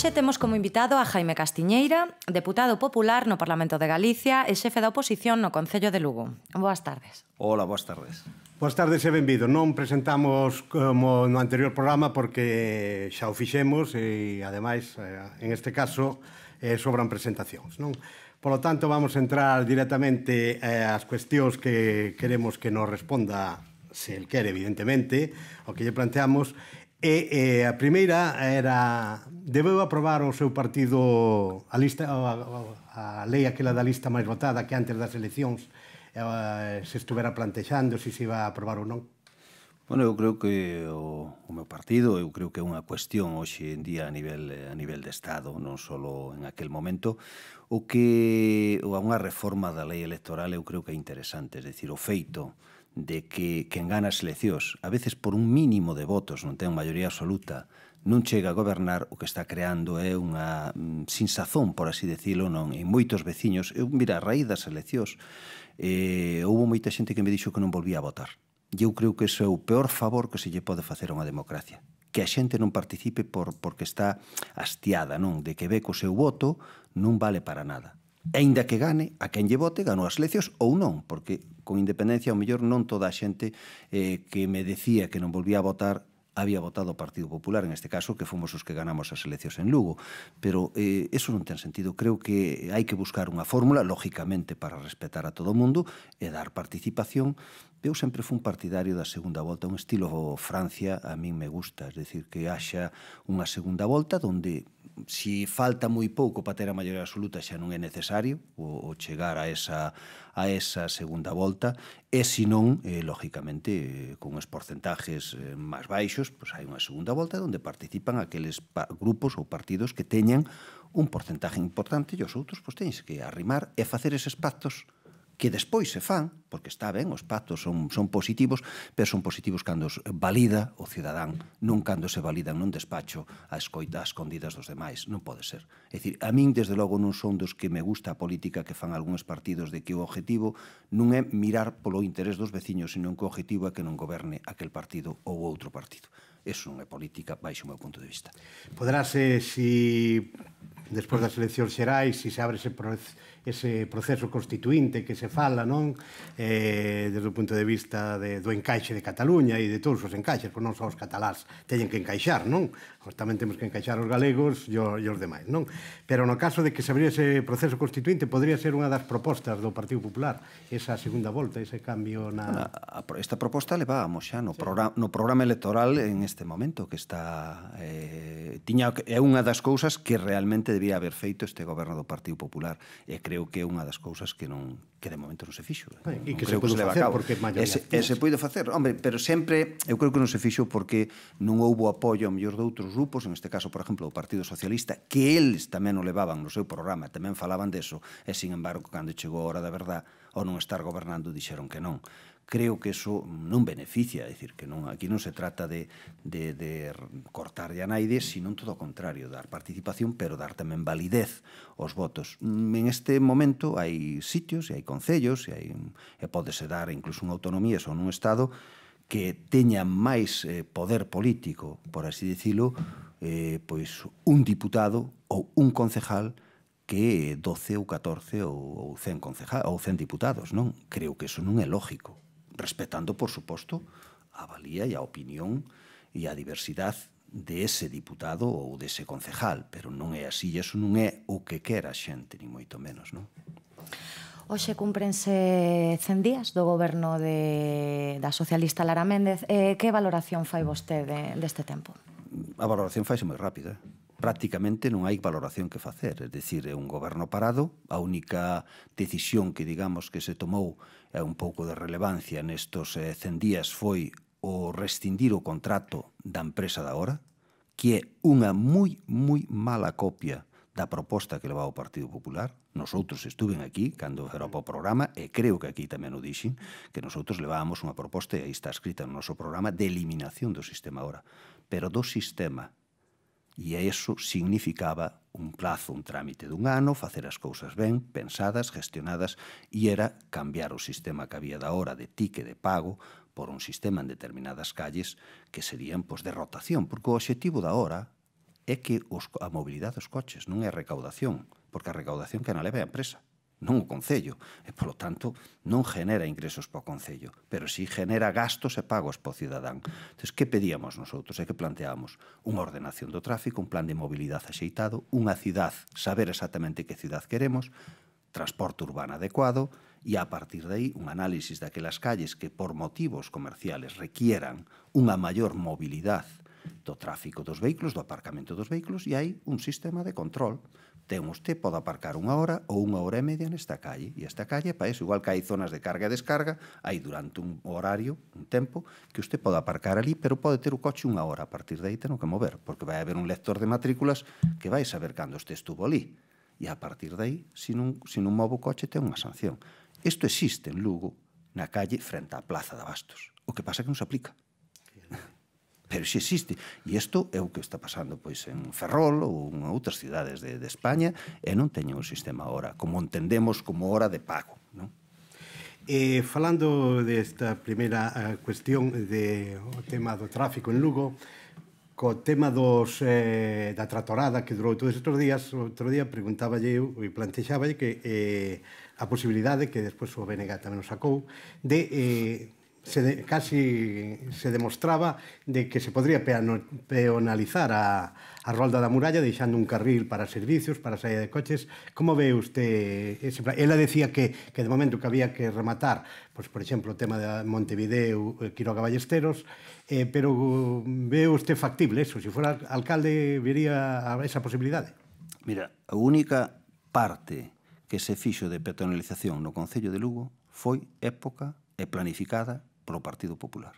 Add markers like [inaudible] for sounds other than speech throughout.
hoxe temos como invitado a Jaime Castiñeira, deputado popular no Parlamento de Galicia e xefe da oposición no Concello de Lugo. Boas tardes. Hola, boas tardes. Boas tardes e benvido. Non presentamos como no anterior programa porque xa o fixemos e, ademais, eh, en este caso, eh, sobran presentacións. Non? Por lo tanto, vamos a entrar directamente ás eh, cuestións que queremos que nos responda se el quere, evidentemente, o que lle planteamos, E, e a primeira era debeu aprobar o seu partido a lista a, a, a lei aquela da lista máis votada que antes das eleccións eh, se estuvera plantexando se se iba a aprobar ou non? Bueno, eu creo que o, o meu partido, eu creo que é unha cuestión hoxe en día a nivel a nivel de Estado, non só en aquel momento, o que o a unha reforma da lei electoral eu creo que é interesante, é dicir, o feito de que quen gana as eleccións, a veces por un mínimo de votos, non ten maioría absoluta, non chega a gobernar o que está creando é unha mm, sinsazón, por así decirlo, non en moitos veciños. Eu, mira, a raíz das eleccións, eh, houve moita xente que me dixo que non volvía a votar. E eu creo que iso é o peor favor que se lle pode facer a unha democracia que a xente non participe por, porque está hastiada, non? De que ve co seu voto non vale para nada. Ainda que gane, a quen lle vote ganou as eleccións ou non, porque con independencia ao mellor non toda a xente eh, que me decía que non volvía a votar había votado o Partido Popular, en este caso, que fomos os que ganamos as eleccións en Lugo. Pero eh, eso non ten sentido. Creo que hai que buscar unha fórmula, lógicamente, para respetar a todo o mundo e dar participación. Eu sempre fui un partidario da segunda volta, un estilo Francia, a min me gusta, es decir, que haxa unha segunda volta donde si falta moi pouco para ter a maioría absoluta xa non é necesario o, o chegar a esa, a esa segunda volta e se non, eh, lógicamente, eh, con os porcentajes eh, máis baixos, pois hai unha segunda volta onde participan aqueles pa grupos ou partidos que teñan un porcentaje importante e os outros pois teñes que arrimar e facer eses pactos que despois se fan, porque está ben, os pactos son, son positivos, pero son positivos cando os valida o cidadán, non cando se validan nun despacho a escoita a escondidas dos demais, non pode ser. É dicir, a min, desde logo, non son dos que me gusta a política que fan algúns partidos de que o objetivo non é mirar polo interés dos veciños, senón que o objetivo é que non goberne aquel partido ou outro partido. Eso non é política, baixo o meu punto de vista. Poderase, se si despois das eleccións xerais, se se abre ese, ese proceso constituinte que se fala, non? Eh, desde o punto de vista de, do encaixe de Cataluña e de todos os encaixes, porque pois non só os catalás teñen que encaixar, non? Pois tamén temos que encaixar os galegos e os, e os demais, non? Pero no caso de que se abriese ese proceso constituinte podría ser unha das propostas do Partido Popular, esa segunda volta, ese cambio na... Esta proposta levábamos xa no, sí. programa, no programa electoral en este momento que está... Eh, tiña, é unha das cousas que realmente debería haber feito este goberno do Partido Popular e creo que é unha das cousas que non que de momento non se fixo. e que se pode facer porque ese, se puido facer, hombre, pero sempre eu creo que non se fixo porque non houbo apoio ao mellor de outros grupos, en este caso, por exemplo, o Partido Socialista, que eles tamén o levaban no seu programa, tamén falaban deso, e sin embargo, cando chegou a hora da verdade, ao non estar gobernando, dixeron que non creo que eso non beneficia, é dicir, que non, aquí non se trata de, de, de cortar de naide, sino en todo o contrario, dar participación, pero dar tamén validez aos votos. Mm, en este momento hai sitios e hai concellos e, hai, e podese dar incluso unha autonomía ou un Estado que teña máis eh, poder político, por así dicilo, eh, pois un diputado ou un concejal que 12 ou 14 ou 100 concejal ou 100 diputados, non? Creo que eso non é lógico respetando, por suposto, a valía e a opinión e a diversidade de ese diputado ou de ese concejal, pero non é así, e iso non é o que quera a xente, ni moito menos, non? Hoxe cúmprense 100 días do goberno de, da socialista Lara Méndez. Eh, que valoración fai vostede deste tempo? A valoración faise moi rápida. Eh? prácticamente non hai valoración que facer, é dicir, é un goberno parado, a única decisión que digamos que se tomou é un pouco de relevancia nestos eh, 100 días foi o rescindir o contrato da empresa da hora, que é unha moi, moi mala copia da proposta que levaba o Partido Popular. Nosotros estuven aquí cando era o programa e creo que aquí tamén o dixen que nosotros levábamos unha proposta e aí está escrita no noso programa de eliminación do sistema hora, pero do sistema E eso significaba un plazo, un trámite dun ano, facer as cousas ben, pensadas, gestionadas, e era cambiar o sistema que había da hora de tique de pago por un sistema en determinadas calles que serían pois, de rotación, porque o objetivo da hora é que os, a mobilidade dos coches non é a recaudación, porque a recaudación que na leva é a empresa non o Concello, e polo tanto non genera ingresos para o Concello, pero si genera gastos e pagos para o cidadán. Entón, que pedíamos nosotros e que planteamos? Unha ordenación do tráfico, un plan de mobilidade axeitado, unha cidade, saber exactamente que cidade queremos, transporte urbano adecuado, e a partir de aí un análisis daquelas calles que por motivos comerciales requieran unha maior mobilidade do tráfico dos vehículos, do aparcamento dos vehículos, e hai un sistema de control ten usted pode aparcar unha hora ou unha hora e media nesta calle. E esta calle, para eso, igual que hai zonas de carga e descarga, hai durante un horario, un tempo, que usted pode aparcar ali, pero pode ter o coche unha hora. A partir de aí ten que mover, porque vai haber un lector de matrículas que vai saber cando usted estuvo ali. E a partir de aí, se non, se non movo o coche, ten unha sanción. Isto existe en Lugo, na calle frente á Plaza de Abastos. O que pasa é que non se aplica pero si existe. E isto é o que está pasando pois en Ferrol ou en outras cidades de, de España e non teñen un sistema hora, como entendemos como hora de pago. Non? E falando desta primeira eh, cuestión de o tema do tráfico en Lugo, co tema dos, eh, da tratorada que durou todos estes días, outro día preguntaba eu e plantexaba que eh, a posibilidade que despois o BNG tamén o sacou de eh, se de, casi se demostraba de que se podría peano, peonalizar a, a Rolda da Muralla deixando un carril para servicios, para saída de coches. Como ve usted ese plan? Ela decía que, que de momento que había que rematar, pues, por exemplo, o tema de Montevideo, eh, Quiroga Ballesteros, eh, pero ve usted factible eso? Se si alcalde, vería a esa posibilidade? Mira, a única parte que se fixo de peonalización no Concello de Lugo foi época e planificada polo Partido Popular.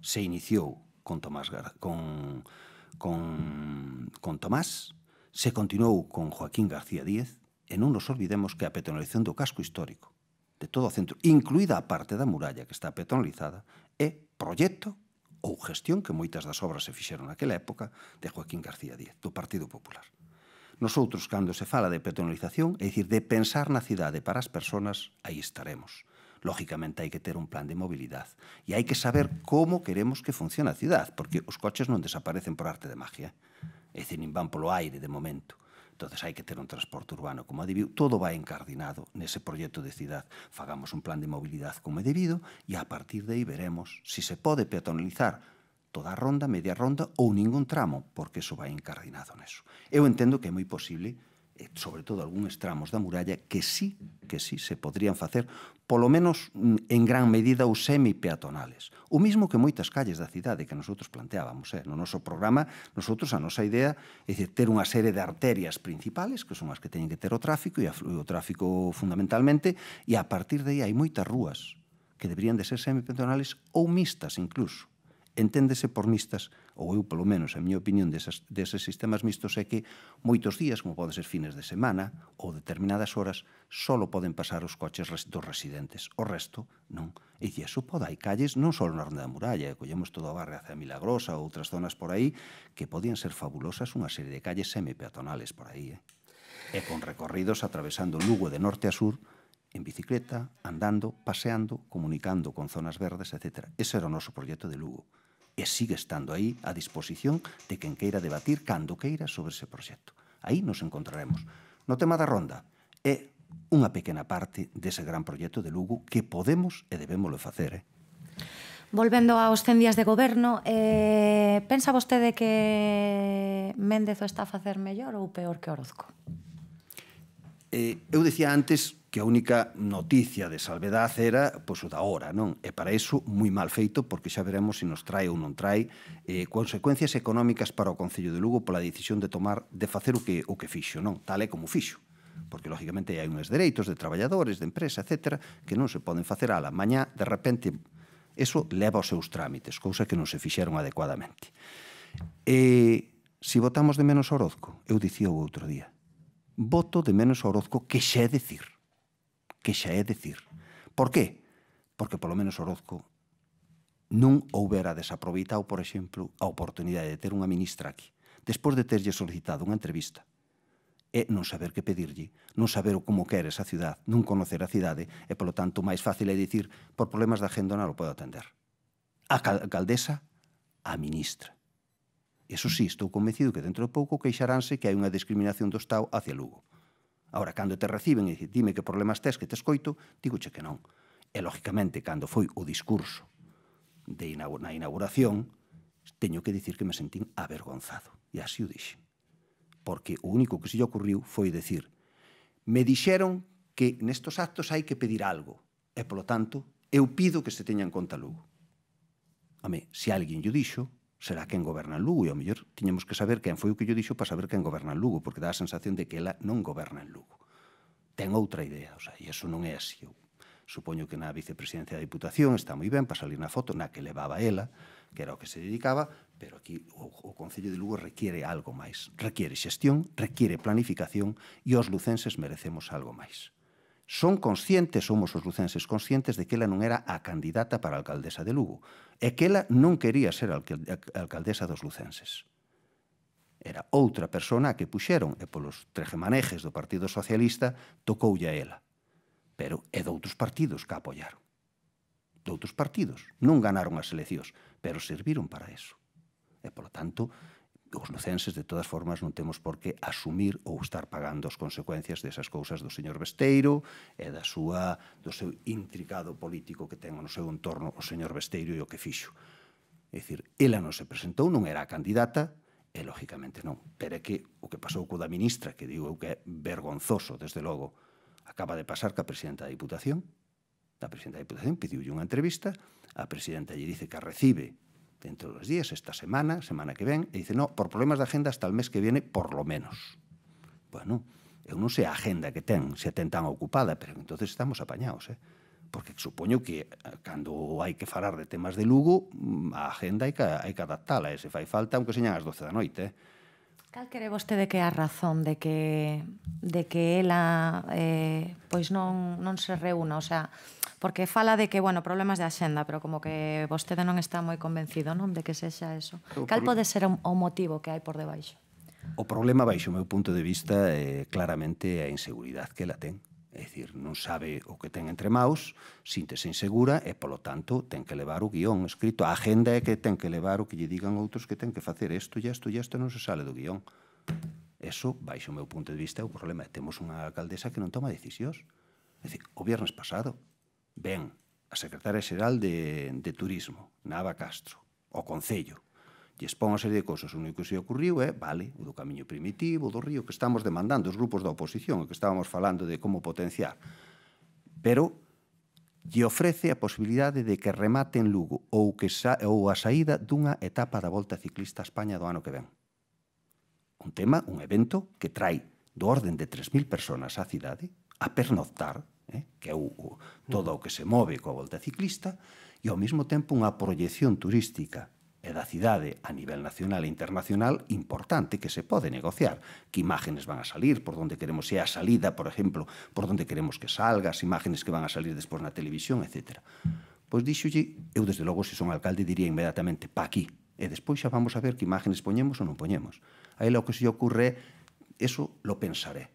Se iniciou con Tomás Gar con con con Tomás, se continuou con Joaquín García Díez e non nos olvidemos que a petonalización do casco histórico de todo o centro, incluída a parte da muralla que está petonalizada, é proxecto ou gestión que moitas das obras se fixeron naquela época de Joaquín García Díez, do Partido Popular. Nosotros, cando se fala de petonalización, é dicir, de pensar na cidade para as persoas, aí estaremos lógicamente hai que ter un plan de mobilidade e hai que saber como queremos que funcione a cidade, porque os coches non desaparecen por arte de magia, é dicir, nin van polo aire de momento. Entonces hai que ter un transporte urbano como é debido, todo vai encardinado nese proxecto de cidade. Fagamos un plan de mobilidade como é debido e a partir de aí veremos se si se pode peatonalizar toda a ronda, media ronda ou ningún tramo, porque eso vai encardinado neso. Eu entendo que é moi posible e eh, sobre todo algúns tramos da muralla que sí, que sí se podrían facer polo menos mm, en gran medida os semi-peatonales. O mismo que moitas calles da cidade que nosotros planteábamos. Eh? No noso programa, nosotros a nosa idea é de ter unha serie de arterias principales, que son as que teñen que ter o tráfico, e o tráfico fundamentalmente, e a partir de aí hai moitas rúas que deberían de ser semi-peatonales ou mixtas incluso enténdese por mistas, ou eu polo menos a miña opinión desas, deses sistemas mistos é que moitos días, como pode ser fines de semana ou determinadas horas, solo poden pasar os coches dos residentes. O resto, non. E que eso pode, hai calles non só na Ronda da Muralla, e collemos todo a barra hacia Milagrosa ou outras zonas por aí, que podían ser fabulosas unha serie de calles semi-peatonales por aí. Eh? E con recorridos atravesando Lugo de norte a sur, en bicicleta, andando, paseando, comunicando con zonas verdes, etc. Ese era o noso proxecto de Lugo e sigue estando aí a disposición de quen queira debatir cando queira sobre ese proxecto. Aí nos encontraremos. No tema da ronda, é unha pequena parte dese gran proxecto de Lugo que podemos e debemos lo facer, eh? Volvendo aos 100 días de goberno, eh, pensa vostede que Méndez o está a facer mellor ou peor que Orozco? Eh, eu dicía antes que a única noticia de salvedade era pois, o da hora, non? E para iso moi mal feito, porque xa veremos se nos trae ou non trae eh, consecuencias económicas para o Concello de Lugo pola decisión de tomar de facer o que o que fixo, non? Tal é como fixo porque lógicamente hai uns dereitos de traballadores, de empresa, etc., que non se poden facer ala mañá, de repente, eso leva os seus trámites, cousa que non se fixeron adecuadamente. E se si votamos de menos Orozco, eu dicía o outro día, voto de menos Orozco que xe decir que xa é decir. Por qué? Porque polo menos Orozco non houbera desaproveitado, por exemplo, a oportunidade de ter unha ministra aquí, despois de terlle solicitado unha entrevista. É non saber que pedirlle, non saber o como quere esa ciudad, non conocer a cidade, e polo tanto máis fácil é dicir por problemas de agenda non o podo atender. A alcaldesa, a ministra. Eso sí, estou convencido que dentro de pouco queixaránse que hai unha discriminación do Estado hacia Lugo. Ahora, cando te reciben e dicen, dime que problemas tes que te escoito, che que non. E, lógicamente, cando foi o discurso de inaugur na inauguración, teño que dicir que me sentín avergonzado. E así o dixen. Porque o único que se lle ocurriu foi decir me dixeron que nestos actos hai que pedir algo e, polo tanto, eu pido que se teña en conta Lugo. A mí, se alguén lle dixo, será quen goberna Lugo e ao mellor tiñemos que saber quen foi o que yo dixo para saber quen goberna Lugo porque dá a sensación de que ela non goberna en Lugo ten outra idea o sea, e eso non é así eu supoño que na vicepresidencia da Diputación está moi ben para salir na foto na que levaba ela que era o que se dedicaba pero aquí o, o Concello de Lugo requiere algo máis requiere xestión, requiere planificación e os lucenses merecemos algo máis Son conscientes, somos os lucenses conscientes de que ela non era a candidata para a alcaldesa de Lugo e que ela non quería ser a alcaldesa dos lucenses. Era outra persona a que puxeron e polos trejemanejes do Partido Socialista tocoulle a ela. Pero é de outros partidos que apoiaron. De outros partidos. Non ganaron as eleccións, pero serviron para eso. E, polo tanto, os lucenses, de todas formas, non temos por que asumir ou estar pagando as consecuencias desas cousas do señor Besteiro e da súa, do seu intricado político que ten no seu entorno o señor Besteiro e o que fixo. É dicir, ela non se presentou, non era a candidata, e lógicamente non. Pero é que o que pasou co da ministra, que digo eu que é vergonzoso, desde logo, acaba de pasar ca presidenta da Diputación, a presidenta da Diputación pediulle unha entrevista, a presidenta lle dice que a recibe dentro dos días, esta semana, semana que ven, e dice, no, por problemas de agenda hasta el mes que viene, por lo menos. Bueno, eu non sei a agenda que ten, se ten tan ocupada, pero entonces estamos apañados, eh? porque supoño que eh, cando hai que falar de temas de Lugo, mm, a agenda hai que, hai que adaptala, e se fai falta, aunque señan as 12 da noite, eh? Cal cree vostede que é a razón de que de que ela eh, pois non, non se reúna, o sea, porque fala de que, bueno, problemas de axenda, pero como que vostede non está moi convencido, non, de que sexa eso. O Cal pode ser o, o motivo que hai por debaixo? O problema, baixo o meu punto de vista, é eh, claramente a inseguridade que ela ten. É dicir, non sabe o que ten entre maus, síntese insegura e, polo tanto, ten que levar o guión escrito. A agenda é que ten que levar o que lle digan outros que ten que facer isto e isto e isto non se sale do guión. Eso, baixo o meu punto de vista, é o problema. Temos unha alcaldesa que non toma decisións. É dicir, o viernes pasado, ven a secretaria xeral de, de Turismo, Nava Castro, o Concello, e expón a serie de cosas. O único que se ocurriu é, vale, o do camiño primitivo, o do río, que estamos demandando os grupos da oposición, o que estábamos falando de como potenciar. Pero lle ofrece a posibilidade de que remate en Lugo ou, que sa, ou a saída dunha etapa da Volta Ciclista a España do ano que ven. Un tema, un evento que trai do orden de 3.000 personas á cidade a pernoctar, eh, que é o, o, todo o que se move coa Volta Ciclista, e ao mesmo tempo unha proyección turística de da cidade a nivel nacional e internacional importante que se puede negociar. Que imágenes van a salir, por dónde queremos sea salida, por ejemplo, por dónde queremos que salga, imágenes que van a salir después... ...en la televisión, etc. pues díxolle, yo desde luego si son alcalde diría inmediatamente pa aquí, y e después ya vamos a ver ...qué imágenes ponemos o no ponemos... ...ahí lo que se ocurre, eso lo pensaré.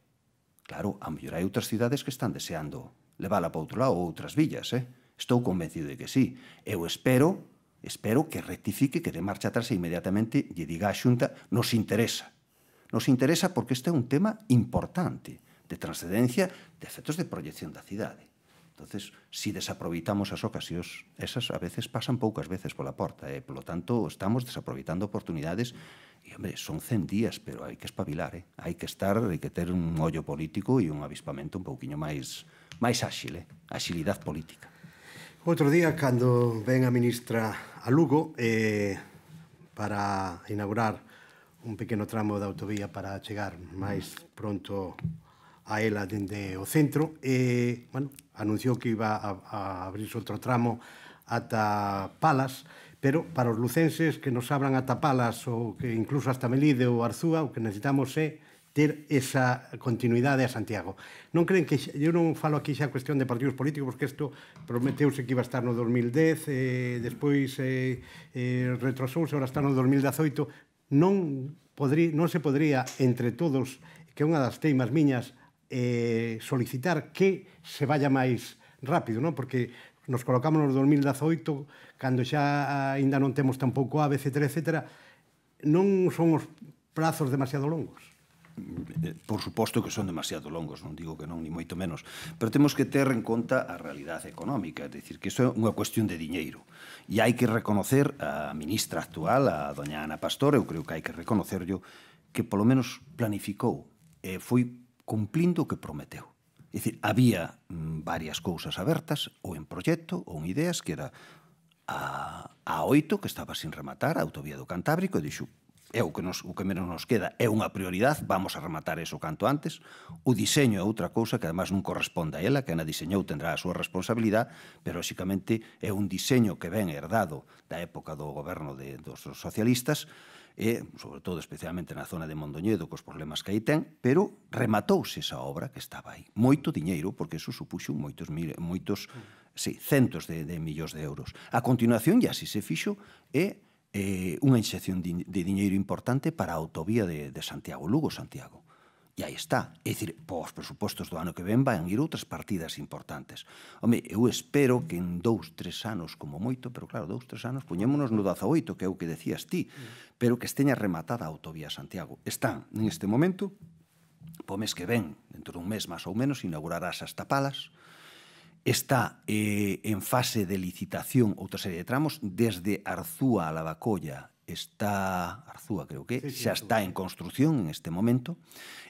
Claro, a mellor hay otras ciudades... que están deseando levala para otro lado ...o otras villas, eh? convencido de que sí. Eu espero Espero que rectifique, que de marcha atrás e inmediatamente lle diga a Xunta nos interesa. Nos interesa porque este é un tema importante de transcendencia de efectos de proyección da cidade. Entonces, si desaproveitamos as ocasións, esas a veces pasan poucas veces pola porta, e eh? polo tanto estamos desaproveitando oportunidades e, hombre, son 100 días, pero hai que espabilar, eh? hai que estar, hai que ter un ollo político e un avispamento un pouquiño máis máis áxil, eh? axilidade política. Outro día, cando ven a ministra a Lugo eh, para inaugurar un pequeno tramo da autovía para chegar máis pronto a ela dende o centro, eh, bueno, anunciou que iba a, a abrirse outro tramo ata Palas, pero para os lucenses que nos abran ata Palas ou que incluso hasta Melide ou Arzúa, o que necesitamos é ter esa continuidade a Santiago. Non creen que, eu non falo aquí xa cuestión de partidos políticos, porque isto prometeuse que iba a estar no 2010, eh, despois eh, eh, retrasouse, ora está no 2018, non, podri, non se podría entre todos, que é unha das teimas miñas, eh, solicitar que se vaya máis rápido, non? porque nos colocamos no 2018, cando xa aínda non temos tampouco a, etc, etc, non son os prazos demasiado longos. Eh, por suposto que son demasiado longos, non digo que non, ni moito menos, pero temos que ter en conta a realidade económica, é dicir, que iso é unha cuestión de diñeiro. E hai que reconocer a ministra actual, a doña Ana Pastor, eu creo que hai que reconocerlo, que polo menos planificou e foi cumplindo o que prometeu. É dicir, había mm, varias cousas abertas, ou en proxecto, ou en ideas, que era a, a oito que estaba sin rematar, a autovía do Cantábrico, e dixo, é o que, nos, o que menos nos queda, é unha prioridade, vamos a rematar eso canto antes. O diseño é outra cousa que además non corresponde a ela, que na diseñou tendrá a súa responsabilidade, pero xicamente, é un diseño que ven herdado da época do goberno de, dos socialistas, e, sobre todo, especialmente na zona de Mondoñedo, cos problemas que aí ten, pero rematouse esa obra que estaba aí. Moito diñeiro, porque eso supuxo moitos, mil, moitos sí, centos de, de millóns de euros. A continuación, ya si se fixo, é eh, unha inxección de, de diñeiro importante para a autovía de, de Santiago, Lugo, Santiago. E aí está. É dicir, pos presupostos do ano que ven van ir outras partidas importantes. Home, eu espero que en dous, tres anos, como moito, pero claro, dous, tres anos, poñémonos no 18, que é o que decías ti, pero que esteña rematada a autovía Santiago. Están, neste momento, po mes que ven, dentro dun mes máis ou menos, inaugurarás as tapalas, Está eh, en fase de licitación outra serie de tramos desde Arzúa a Lavacolla está Arzúa, creo que, sí, sí, xa está en construción en este momento,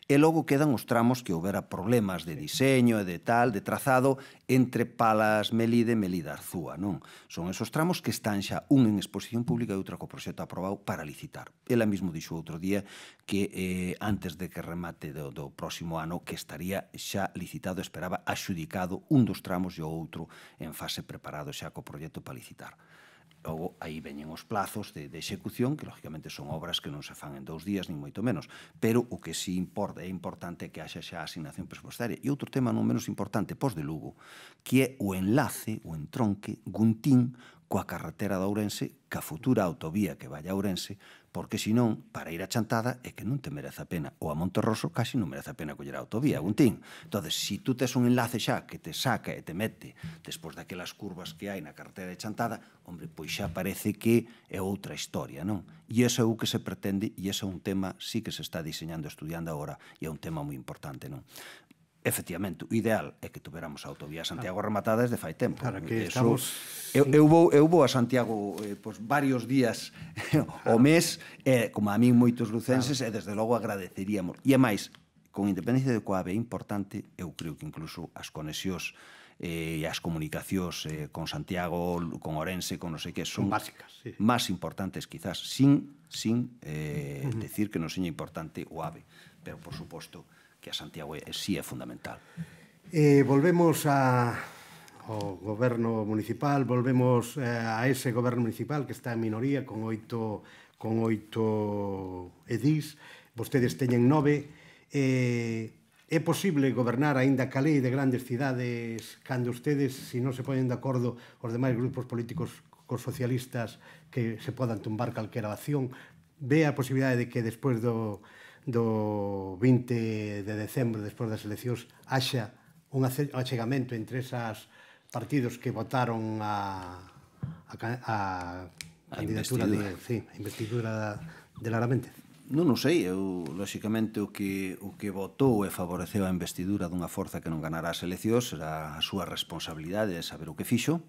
e logo quedan os tramos que houbera problemas de diseño e de tal, de trazado, entre Palas Melide e Melide Arzúa, non? Son esos tramos que están xa un en exposición pública e outra co proxecto aprobado para licitar. Ela mesmo dixo outro día que eh, antes de que remate do, do próximo ano que estaría xa licitado, esperaba axudicado un dos tramos e o outro en fase preparado xa co proxecto para licitar. Logo, aí veñen os plazos de, de execución, que lógicamente son obras que non se fan en dous días, nin moito menos. Pero o que si importa, é importante que haxa xa asignación presupostaria. E outro tema non menos importante, pos de Lugo, que é o enlace, o entronque, Guntín, coa carretera de Ourense, ca futura autovía que vai a Ourense, porque senón, para ir a Chantada, é que non te merece a pena. Ou a Monterroso casi non merece a pena coller a autovía, un tín. Entón, se si tú tes un enlace xa que te saca e te mete despois daquelas curvas que hai na carretera de Chantada, hombre, pois xa parece que é outra historia, non? E ese é o que se pretende e ese é un tema sí que se está diseñando, estudiando agora, e é un tema moi importante, non? Efectivamente, o ideal é que tuveramos a autovía Santiago rematada desde fai tempo. Claro que Eso, estamos... eu, eu, vou, eu vou a Santiago eh, pois, varios días [laughs] claro. o mes, eh, como a min moitos lucenses, claro. e desde logo agradeceríamos. E é máis, con independencia de coa é importante, eu creo que incluso as conexións eh, as comunicacións eh, con Santiago, con Orense, con non sei que, son básicas, sí. máis importantes quizás, sin, sin eh, uh -huh. decir que non seña importante o AVE. Pero, por suposto, que a Santiago é, sí é fundamental. Eh, volvemos a o goberno municipal, volvemos eh, a ese goberno municipal que está en minoría con oito con oito edís, vostedes teñen nove, eh, é posible gobernar aínda que a lei de grandes cidades cando ustedes, se si non se poden de acordo os demais grupos políticos cos socialistas que se podan tumbar calquera acción, ve a posibilidade de que despois do, do 20 de decembro, despois das eleccións, haxa un achegamento entre esas partidos que votaron a, a, a, a candidatura investidura. de, sí, a investidura de Lara Méndez? Non, non sei, eu, lóxicamente o que, o que votou e favoreceu a investidura dunha forza que non ganará as eleccións era a súa responsabilidade de saber o que fixo,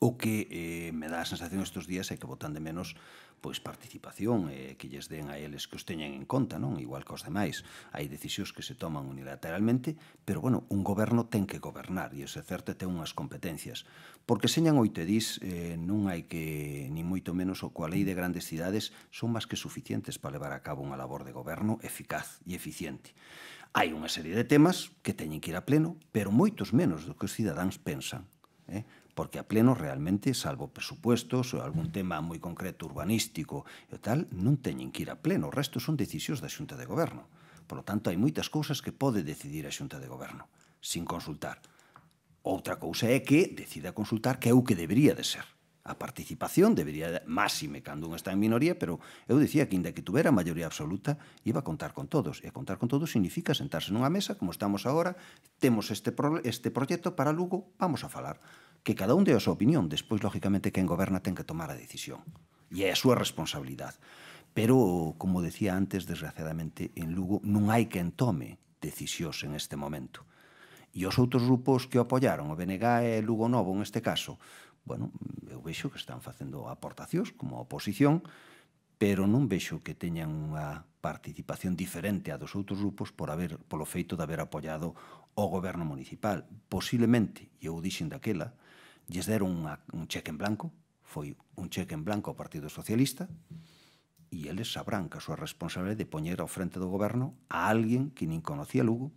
O que eh, me dá a sensación estes días é que votan de menos pois participación e eh, que lles den a eles que os teñen en conta, non? Igual que os demais. Hai decisións que se toman unilateralmente, pero bueno, un goberno ten que gobernar e ese certe ten unhas competencias. Porque señan oito dis, eh, non hai que ni moito menos o coa lei de grandes cidades son máis que suficientes para levar a cabo unha labor de goberno eficaz e eficiente. Hai unha serie de temas que teñen que ir a pleno, pero moitos menos do que os cidadáns pensan. Eh? porque a pleno realmente, salvo presupuestos ou algún tema moi concreto urbanístico e tal, non teñen que ir a pleno, o resto son decisións da Xunta de Goberno. Por lo tanto, hai moitas cousas que pode decidir a Xunta de Goberno, sin consultar. Outra cousa é que decida consultar que é o que debería de ser. A participación debería de, máxime cando un está en minoría, pero eu dicía que inda que tuvera maioría absoluta, iba a contar con todos. E contar con todos significa sentarse nunha mesa, como estamos agora, temos este, pro, este proxecto para Lugo, vamos a falar que cada un dé a súa opinión. Despois, lógicamente, quen goberna ten que tomar a decisión. E é a súa responsabilidade. Pero, como decía antes, desgraciadamente, en Lugo non hai quen tome decisións en este momento. E os outros grupos que o apoyaron, o BNG e Lugo Novo, en este caso, bueno, eu vexo que están facendo aportacións como oposición, oposición, pero non vexo que teñan unha participación diferente a dos outros grupos por haber polo feito de haber apoiado o goberno municipal. Posiblemente, e eu dixen daquela, lles deron unha, un cheque en blanco, foi un cheque en blanco ao Partido Socialista, e eles sabrán que a súa responsabilidade de poñer ao frente do goberno a alguén que nin conocía Lugo,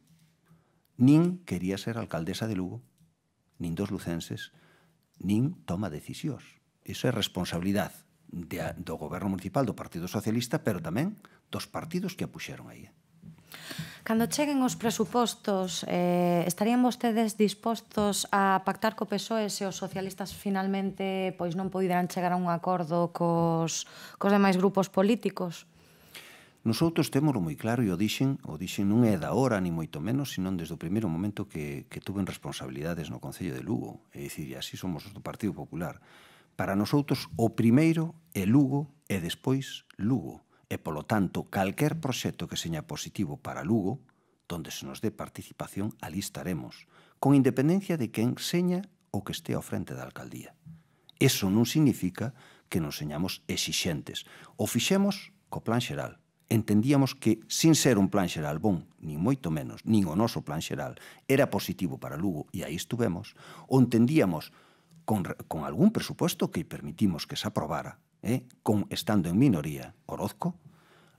nin quería ser alcaldesa de Lugo, nin dos lucenses, nin toma decisións. Iso é responsabilidade de, do goberno municipal do Partido Socialista, pero tamén dos partidos que a puxeron aí. Cando cheguen os presupostos, eh, estarían vostedes dispostos a pactar co PSOE se os socialistas finalmente pois non poderán chegar a un acordo cos, cos demais grupos políticos? Nosotros temos moi claro e o dixen, o dixen non é da hora ni moito menos, senón desde o primeiro momento que, que tuven responsabilidades no Concello de Lugo. É dicir, así somos do Partido Popular. Para nosotros o primeiro é Lugo e despois Lugo. E, polo tanto, calquer proxecto que seña positivo para Lugo, donde se nos dé participación, ali estaremos, con independencia de quen seña o que estea ao frente da alcaldía. Eso non significa que nos señamos exixentes. O fixemos co plan xeral. Entendíamos que, sin ser un plan xeral bon, nin moito menos, nin o noso plan xeral, era positivo para Lugo, e aí estuvemos, o entendíamos con, con algún presuposto que permitimos que se aprobara, eh, con estando en minoría Orozco,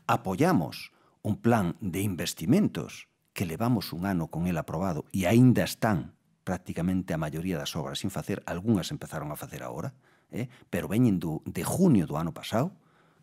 apoyamos un plan de investimentos que levamos un ano con el aprobado e aínda están prácticamente a maioría das obras sin facer, algunhas empezaron a facer agora, eh, pero veñen do, de junio do ano pasado,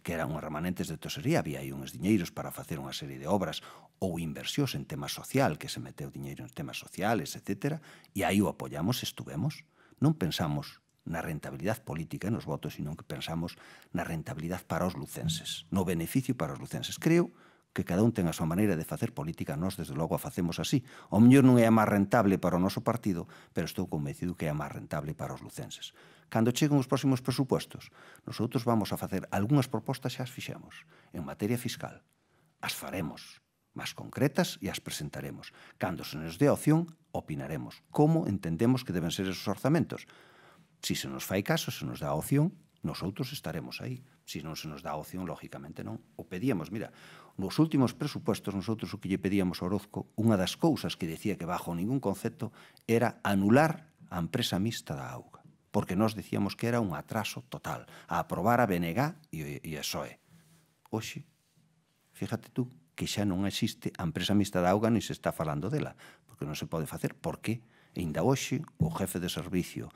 que eran unhas remanentes de tosería, había aí uns diñeiros para facer unha serie de obras ou inversións en tema social, que se meteu diñeiro en temas sociales, etc. E aí o apoyamos, estuvemos non pensamos na rentabilidade política e nos votos, sino que pensamos na rentabilidade para os lucenses, no beneficio para os lucenses. Creo que cada un ten a súa maneira de facer política, nós desde logo a facemos así. O mellor non é a máis rentable para o noso partido, pero estou convencido que é a máis rentable para os lucenses. Cando cheguen os próximos presupuestos, nosotros vamos a facer algunhas propostas xa as fixemos en materia fiscal. As faremos, máis concretas e as presentaremos. Cando se nos dé a opción, opinaremos como entendemos que deben ser esos orzamentos. Si se nos fai caso, se nos dá opción, nosotros estaremos aí. Si non se nos dá opción, lógicamente non. O pedíamos, mira, nos últimos presupuestos nosotros o que lle pedíamos a Orozco, unha das cousas que decía que bajo ningún concepto era anular a empresa mixta da auga, porque nos decíamos que era un atraso total a aprobar a BNG e a SOE. Oxe, fíjate tú, que xa non existe a empresa mixta da auga, ni se está falando dela, porque non se pode facer. Por que? E hoxe, o jefe de servicio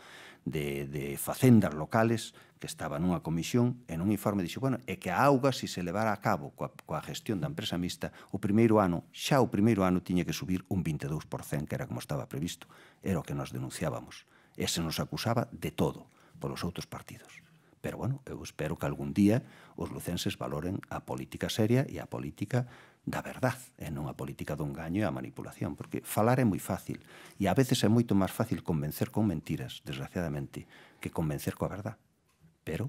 de, de facendas locales, que estaba nunha comisión, en un informe dixo, bueno, é que a auga, se se levara a cabo coa, coa gestión da empresa mixta, o primeiro ano, xa o primeiro ano, tiña que subir un 22%, que era como estaba previsto. Era o que nos denunciábamos. E se nos acusaba de todo polos outros partidos. Pero, bueno, eu espero que algún día os lucenses valoren a política seria e a política da verdad e non a política do engaño e a manipulación, porque falar é moi fácil e a veces é moito máis fácil convencer con mentiras, desgraciadamente, que convencer coa verdad. Pero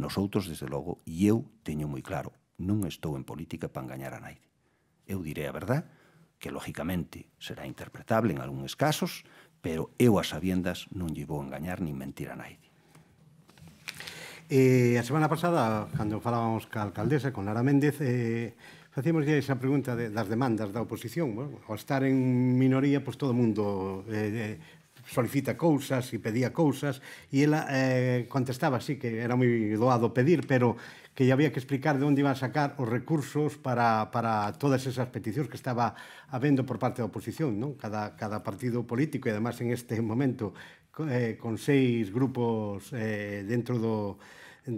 outros, desde logo, e eu teño moi claro, non estou en política para engañar a naide. Eu direi a verdad, que lógicamente será interpretable en algúns casos, pero eu as sabiendas non lle vou engañar nin mentir a naide. Eh, a semana pasada, cando falábamos ca alcaldesa, con Lara Méndez, eh, Facíamos esa pregunta de, das demandas da oposición. Bueno, ao estar en minoría, pois todo mundo eh, eh, solicita cousas e pedía cousas e ela eh, contestaba así que era moi doado pedir, pero que había que explicar de onde iban a sacar os recursos para, para todas esas peticións que estaba habendo por parte da oposición. Non? Cada, cada partido político e además en este momento eh, con seis grupos eh, dentro do,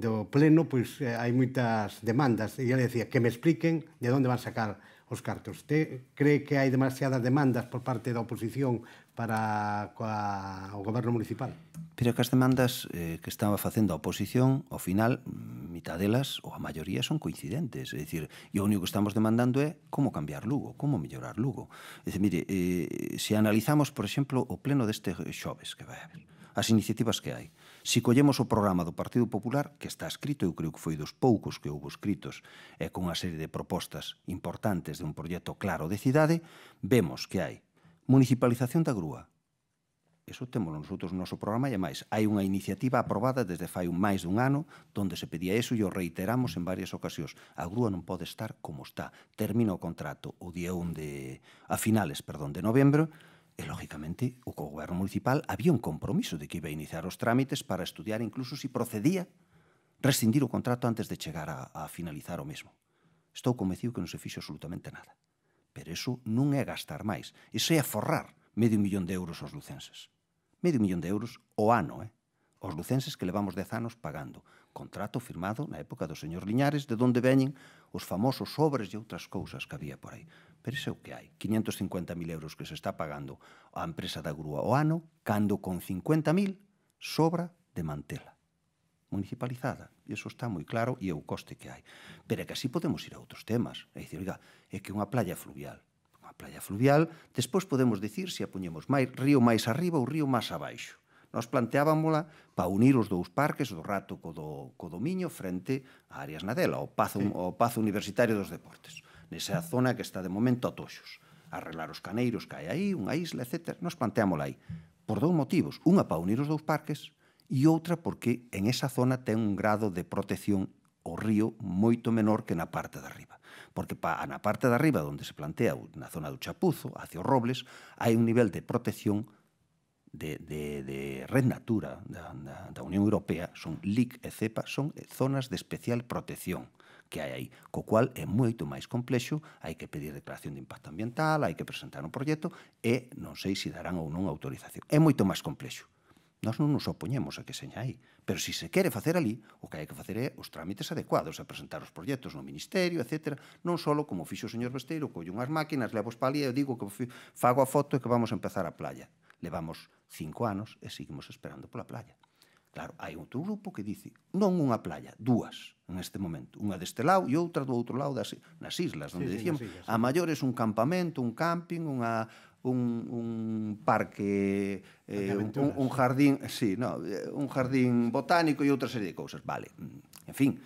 do pleno, pois eh, hai moitas demandas e ele decía que me expliquen de onde van sacar os cartos. Te cree que hai demasiadas demandas por parte da oposición para coa, o goberno municipal? Pero que as demandas eh, que estaba facendo a oposición, ao final, mitad delas, ou a maioría, son coincidentes. É dicir, e o único que estamos demandando é como cambiar Lugo, como mellorar Lugo. É dicir, mire, eh, se analizamos, por exemplo, o pleno deste xoves que vai haber, as iniciativas que hai, Se collemos o programa do Partido Popular, que está escrito, eu creo que foi dos poucos que houve escritos, e con unha serie de propostas importantes de un proxecto claro de cidade, vemos que hai municipalización da grúa. Eso temos nosotros no noso programa e máis. Hai unha iniciativa aprobada desde fai un máis dun ano donde se pedía eso e o reiteramos en varias ocasións. A grúa non pode estar como está. Termina o contrato o día 1 de... a finales, perdón, de novembro E, lógicamente, o goberno municipal había un compromiso de que iba a iniciar os trámites para estudiar incluso se si procedía rescindir o contrato antes de chegar a, a finalizar o mesmo. Estou convencido que non se fixo absolutamente nada. Pero eso non é gastar máis, iso é aforrar medio millón de euros aos lucenses. Medio millón de euros o ano, eh? Os lucenses que levamos dez anos pagando. Contrato firmado na época do señor Liñares, de donde veñen os famosos sobres e outras cousas que había por aí. Pero iso é o que hai. 550.000 euros que se está pagando a empresa da grúa o ano, cando con 50.000 sobra de mantela municipalizada. E iso está moi claro e é o coste que hai. Pero é que así podemos ir a outros temas. É dicir, oiga, é que unha playa fluvial. Unha playa fluvial, despois podemos dicir se a poñemos máis, río máis arriba ou río máis abaixo. Nos planteábamola para unir os dous parques do Rato co do, co do Miño frente a Arias Nadela, o Pazo, sí. o Pazo Universitario dos Deportes nesa zona que está de momento a toxos. Arreglar os caneiros, cae aí, unha isla, etc. Nos planteámola aí. Por dous motivos. Unha para unir os dous parques e outra porque en esa zona ten un grado de protección o río moito menor que na parte de arriba. Porque pa, na parte de arriba, onde se plantea na zona do Chapuzo, hacia os Robles, hai un nivel de protección de, de, de Red Natura da, da, da Unión Europea, son LIC e CEPA, son zonas de especial protección que hai aí, co cual é moito máis complexo, hai que pedir declaración de impacto ambiental, hai que presentar un proxecto e non sei se darán ou non autorización. É moito máis complexo. Nós non nos opoñemos a que seña aí, pero se se quere facer ali, o que hai que facer é os trámites adecuados, a presentar os proxectos no Ministerio, etc. Non só como fixo o señor Besteiro, collo unhas máquinas, levo os pali e digo que fago a foto e que vamos a empezar a playa. Levamos cinco anos e seguimos esperando pola playa. Claro, hai outro grupo que dice non unha playa, dúas en este momento. Unha deste lado e outra do outro lado das, nas islas, onde sí, dicían sí, a maior un campamento, un camping, unha, un, un parque, eh, un, un jardín, sí, no, eh, un jardín botánico e outra serie de cousas. Vale, en fin,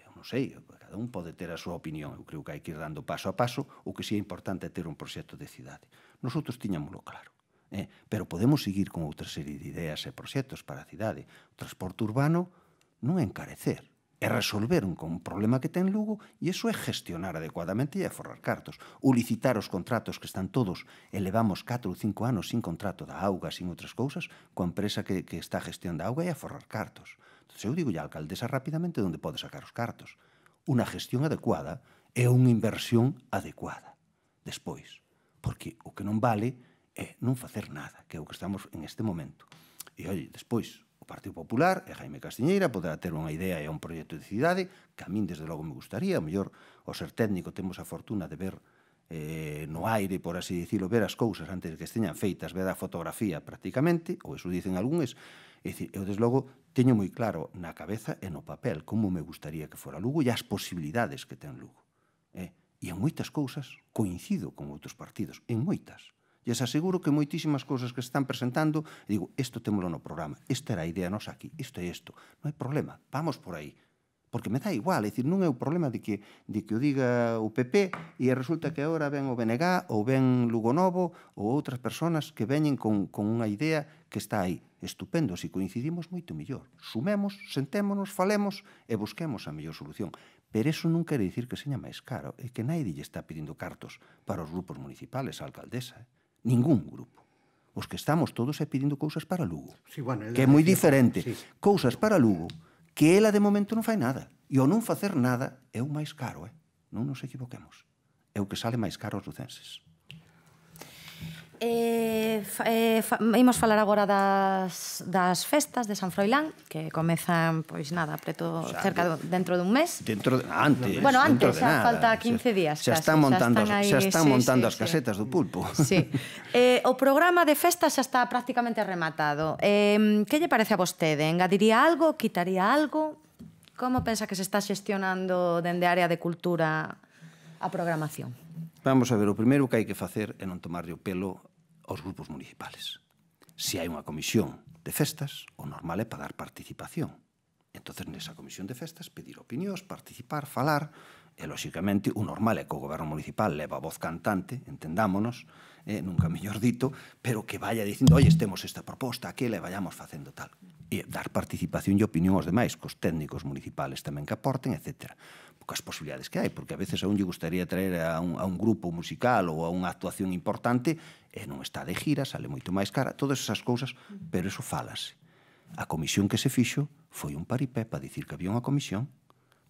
eu non sei, cada un pode ter a súa opinión. Eu creo que hai que ir dando paso a paso o que si é importante é ter un proxecto de cidade. Nosotros tiñámoslo claro. Eh? Pero podemos seguir con outra serie de ideas e proxectos para a cidade. O transporte urbano non é encarecer, é resolver un, un problema que ten Lugo e iso é gestionar adecuadamente e forrar cartos. Ou licitar os contratos que están todos elevamos 4 ou 5 anos sin contrato da auga, sin outras cousas, coa empresa que, que está a gestión da auga e a forrar cartos. Entón, eu digo a alcaldesa rapidamente onde pode sacar os cartos. Unha gestión adecuada é unha inversión adecuada. Despois, porque o que non vale é non facer nada, que é o que estamos en este momento. E, oi, despois, o Partido Popular e Jaime Castiñeira poderá ter unha idea e un proxecto de cidade que a min, desde logo, me gustaría. O mellor, o ser técnico, temos a fortuna de ver eh, no aire, por así dicilo, ver as cousas antes de que esteñan feitas, ver a fotografía prácticamente, ou eso dicen algúns, é dicir, eu, desde logo, teño moi claro na cabeza e no papel como me gustaría que fora Lugo e as posibilidades que ten Lugo. Eh? E en moitas cousas coincido con outros partidos, en moitas lles aseguro que moitísimas cousas que se están presentando, digo, isto témolo no programa, esta era a idea nosa aquí, isto é isto, non hai problema, vamos por aí. Porque me dá igual, é dicir, non é o problema de que, de que o diga o PP e resulta que agora ven o BNG ou ven Lugo Novo ou outras persoas que veñen con, con unha idea que está aí. Estupendo, se si coincidimos moito mellor. Sumemos, sentémonos, falemos e busquemos a mellor solución. Pero eso non quere dicir que seña máis caro, e que naide lle está pedindo cartos para os grupos municipales, a alcaldesa. Eh? ningún grupo. Os que estamos todos é pedindo cousas para Lugo. Sí, bueno, que é moi diferente. Sí. Cousas para Lugo que ela de momento non fai nada. E o non facer nada é o máis caro, eh? non nos equivoquemos. É o que sale máis caro aos lucenses. Eh, eh, fa, imos falar agora das, das festas de San Froilán que comezan, pois nada, preto o sea, cerca do, dentro dun mes. Dentro antes. Bueno, antes, xa nada, falta 15 días. Xa, están montando, xa están, ahí, xa están sí, montando sí, as sí. casetas do pulpo. [laughs] Sí. Eh, o programa de festas xa está prácticamente rematado. Eh, que lle parece a vostede? Engadiría algo, quitaría algo? Como pensa que se está xestionando dende área de cultura a programación? Vamos a ver, o primeiro que hai que facer é non tomarlle o pelo aos grupos municipales. Se hai unha comisión de festas, o normal é pagar participación. Entonces, nesa comisión de festas, pedir opinións, participar, falar, e, lóxicamente, o normal é que o goberno municipal leva a voz cantante, entendámonos, eh, nunca mellor dito, pero que vaya dicindo, oi, estemos esta proposta, aquela, le vayamos facendo tal. E dar participación e opinión aos demais, cos técnicos municipales tamén que aporten, etc. Pocas posibilidades que hai, porque a veces a un lle gustaría traer a un, a un grupo musical ou a unha actuación importante e non está de gira, sale moito máis cara, todas esas cousas, pero eso falase. A comisión que se fixo foi un paripé para dicir que había unha comisión,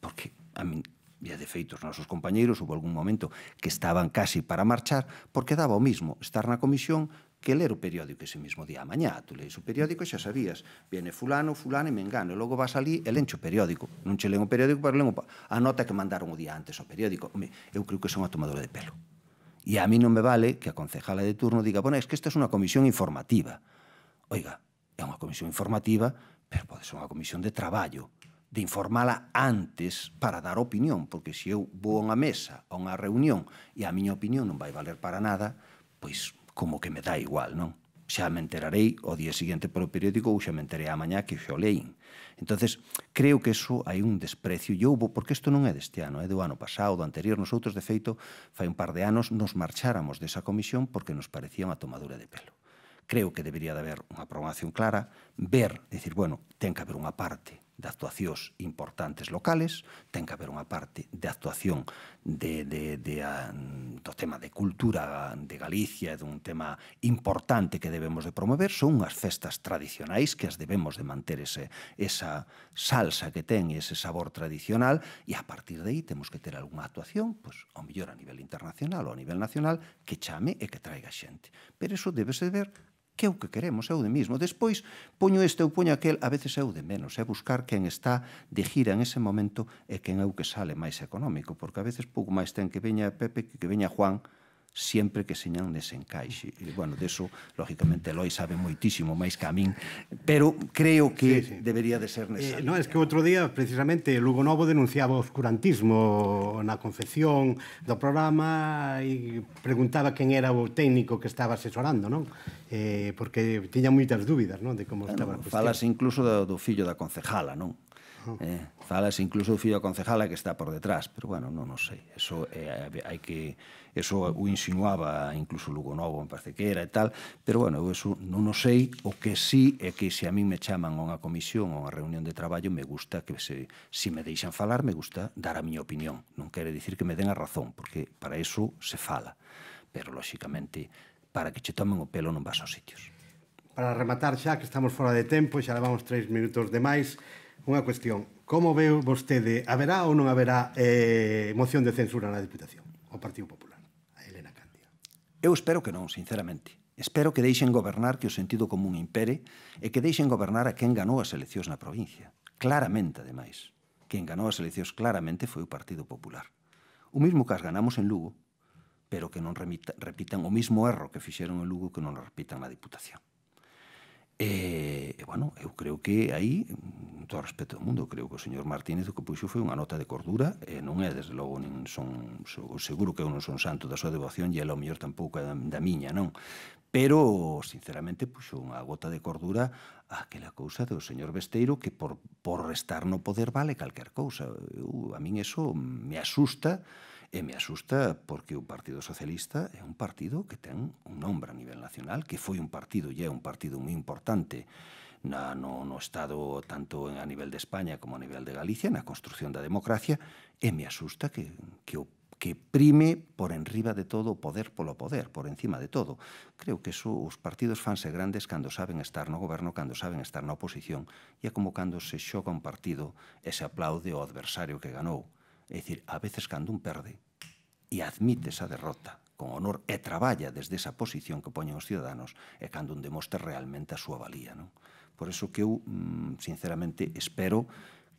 porque a min e de feito os nosos compañeiros houve algún momento que estaban casi para marchar porque daba o mismo estar na comisión que ler o periódico ese mismo día. a Mañá tú lees o periódico e xa sabías, viene fulano, fulano e mengano, e logo vas ali e lencho o periódico. Non che len o periódico, pero len o pa... a nota que mandaron o día antes o periódico. Home, eu creo que son a tomadora de pelo. E a mí non me vale que a concejala de turno diga, bueno, es que esta é unha comisión informativa. Oiga, é unha comisión informativa, pero pode ser unha comisión de traballo de informala antes para dar opinión, porque se eu vou a unha mesa, a unha reunión, e a miña opinión non vai valer para nada, pois como que me dá igual, non? Xa me enterarei o día seguinte polo periódico ou xa me enterarei a mañá que xa o leín. entonces creo que eso hai un desprecio e houbo, porque isto non é deste ano, é do ano pasado, do anterior. Nosotros, de feito, fai un par de anos nos marcháramos desa comisión porque nos parecía unha tomadura de pelo. Creo que debería de haber unha programación clara, ver, decir, bueno, ten que haber unha parte de actuacións importantes locales, ten que haber unha parte de actuación de, de, de, a, ah, do tema de cultura de Galicia, dun tema importante que debemos de promover, son unhas festas tradicionais que as debemos de manter ese, esa salsa que ten e ese sabor tradicional e a partir de aí temos que ter algunha actuación, pois, ao mellor a nivel internacional ou a nivel nacional, que chame e que traiga xente. Pero iso ser ver que é o que queremos, é o de mismo. Despois poño este ou poño aquel, a veces é o de menos, é buscar quen está de gira en ese momento e quen é o que sale máis económico, porque a veces pouco máis ten que veña Pepe que que veña Juan, sempre que señan desencaixe. E, bueno, deso, lógicamente, Eloi sabe moitísimo máis que a min, pero creo que sí, sí. debería de ser nesa. Eh, no, es que outro día, precisamente, Lugo Novo denunciaba o oscurantismo na confección do programa e preguntaba quen era o técnico que estaba asesorando, non? Eh, porque tiña moitas dúbidas, non? De como estaba bueno, a cuestión. Falas incluso do, do fillo da concejala, non? Eh, falase incluso o fillo concejala que está por detrás, pero bueno, non, o sei. Eso eh, hai que eso o insinuaba incluso Lugo Novo en parece que era e tal, pero bueno, eu eso non o sei, o que sí é que se a mí me chaman a unha comisión ou a unha reunión de traballo, me gusta que se si me deixan falar, me gusta dar a miña opinión. Non quere dicir que me den a razón, porque para eso se fala. Pero lóxicamente para que che tomen o pelo non vas aos sitios. Para rematar xa que estamos fora de tempo, xa levamos tres minutos de máis, Unha cuestión, como veo vostede, haberá ou non haberá eh, moción de censura na Diputación? O Partido Popular, a Helena Candia. Eu espero que non, sinceramente. Espero que deixen gobernar que o sentido común impere e que deixen gobernar a quen ganou as eleccións na provincia. Claramente, ademais. Quen ganou as eleccións claramente foi o Partido Popular. O mismo que as ganamos en Lugo, pero que non remita, repitan o mismo erro que fixeron en Lugo que non repitan na Diputación. E, eh, e bueno, eu creo que aí, todo respeto do mundo, creo que o señor Martínez o que puxo foi unha nota de cordura, e non é, desde logo, nin son, seguro que eu non son santo da súa devoción, e ela o mellor tampouco da, da miña, non? Pero, sinceramente, puxo unha gota de cordura a aquela cousa do señor Besteiro que por, por restar no poder vale calquer cousa. Eu, a min eso me asusta, E me asusta porque o Partido Socialista é un partido que ten un nombre a nivel nacional, que foi un partido, e é un partido moi importante na, no, no Estado tanto a nivel de España como a nivel de Galicia na construción da democracia e me asusta que, que o que prime por enriba de todo o poder polo poder, por encima de todo. Creo que eso, os partidos fanse grandes cando saben estar no goberno, cando saben estar na oposición, e é como cando se xoga un partido e se aplaude o adversario que ganou. É dicir, a veces cando un perde e admite esa derrota con honor e traballa desde esa posición que poñen os ciudadanos é cando un demostra realmente a súa valía. Non? Por iso que eu, mm, sinceramente, espero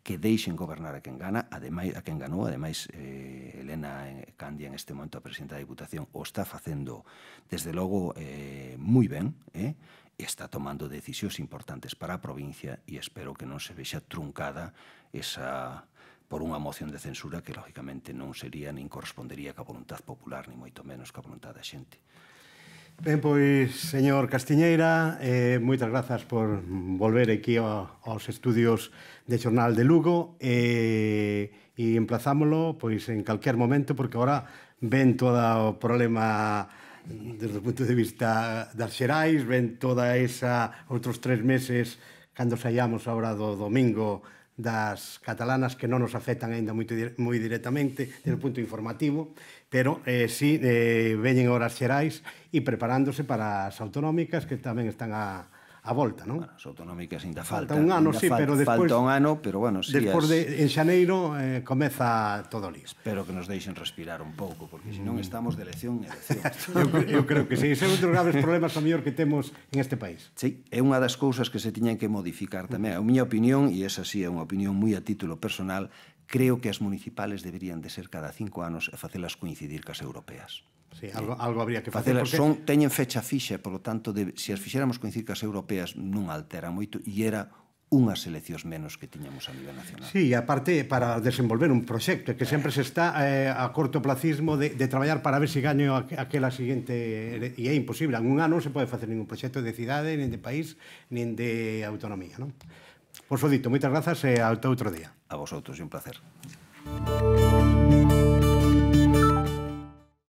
que deixen gobernar a quen gana, ademais, a quen ganou, ademais eh, Elena Candia en este momento a presidenta da Diputación o está facendo desde logo eh, moi ben, eh? está tomando decisións importantes para a provincia e espero que non se vexa truncada esa por unha moción de censura que lógicamente non sería nin correspondería ca voluntad popular ni moito menos ca voluntad da xente. Ben, pois, señor Castiñeira, eh, moitas grazas por volver aquí a, aos estudios de Xornal de Lugo eh, e emplazámolo pois, en calquer momento porque agora ven todo o problema desde o punto de vista das xerais, ven toda esa outros tres meses cando saíamos agora do domingo das catalanas que non nos afectan aínda moito moi directamente desde o punto informativo, pero eh, sí eh, veñen horas xerais e preparándose para as autonómicas que tamén están a, a volta, non? Bueno, as autonómicas ainda falta. Falta un ano, sí, fal pero despois... Falta un ano, pero bueno, sí. Despois as... de, en xaneiro eh, comeza todo o pero Espero que nos deixen respirar un pouco, porque senón non mm. estamos de elección en elección. [laughs] eu, eu creo que sí. Ese é outro graves problemas a mellor que temos en este país. Sí, é unha das cousas que se tiñan que modificar tamén. A miña opinión, e esa sí é unha opinión moi a título personal, creo que as municipales deberían de ser cada cinco anos e facelas coincidir cas europeas. Sí, algo, algo habría que facer. Facelas, porque... son, teñen fecha fixa, por lo tanto, de, se as fixéramos coincidir cas europeas non altera moito e era unhas eleccións menos que tiñamos a nivel nacional. Sí, e aparte para desenvolver un proxecto, que sempre se está eh, a corto placismo de, de traballar para ver se si gaño aquela seguinte e é imposible, en un ano non se pode facer ningún proxecto de cidade, nin de país, nin de autonomía, non? dito, muchas gracias. hasta e otro día. A vosotros un placer.